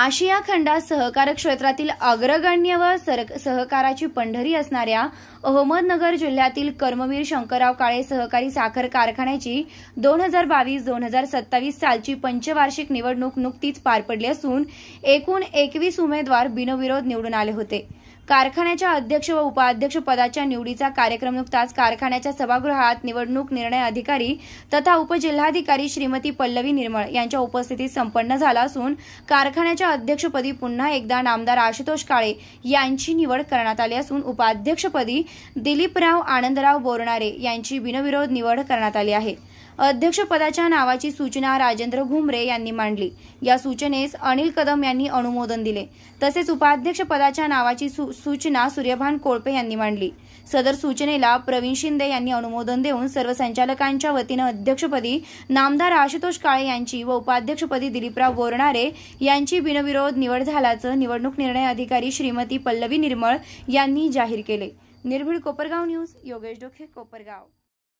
आशिया खंडात सहकार क्षेत्रातील अग्रगण्य व सहकाराची पंढरी असणाऱ्या अहमदनगर जिल्ह्यातील कर्मवीर शंकरराव काळे सहकारी साखर कारखान्याची दोन हजार बावीस दोन हजार सत्तावीस सालची पंचवार्षिक निवडणूक नुकतीच पार पडली असून एकूण एकवीस उमेदवार बिनविरोध निवडून आले होते कारखान्याच्या अध्यक्ष व उपाध्यक्ष पदाच्या निवडीचा कार्यक्रम नुकताच कारखान्याच्या सभागृहात निवडणूक निर्णय अधिकारी तथा उपजिल्हाधिकारी श्रीमती पल्लवी निर्मळ यांच्या उपस्थितीत संपन्न झाला असून कारखान्याच्या अध्यक्षपदी पुन्हा एकदा नामदार आशुतोष काळे यांची निवड करण्यात आली असून उपाध्यक्षपदी दिलीपराव आनंदराव बोरणारे यांची बिनविरोध निवड करण्यात आली आहे अध्यक्षपदाच्या नावाची सूचना राजेंद्र घुमरे यांनी मांडली या सूचनेस अनिल कदम यांनी अनुमोदन दिले तसेच उपाध्यक्षपदाच्या नावाची सूचना सूर्यभान कोळपे यांनी मांडली सदर सूचनेला प्रवीण शिंदे यांनी अनुमोदन देऊन सर्व संचालकांच्या वतीनं अध्यक्षपदी नामदार आशुतोष काळे यांची व उपाध्यक्षपदी दिलीपराव बोरणारे यांची बिनविरोध निवड झाल्याचं निवडणूक निर्णय अधिकारी श्रीमती पल्लवी निर्मळ यांनी जाहीर केले निर्भीड कोपरगाव न्यूज योगेश डोखे कोपरगाव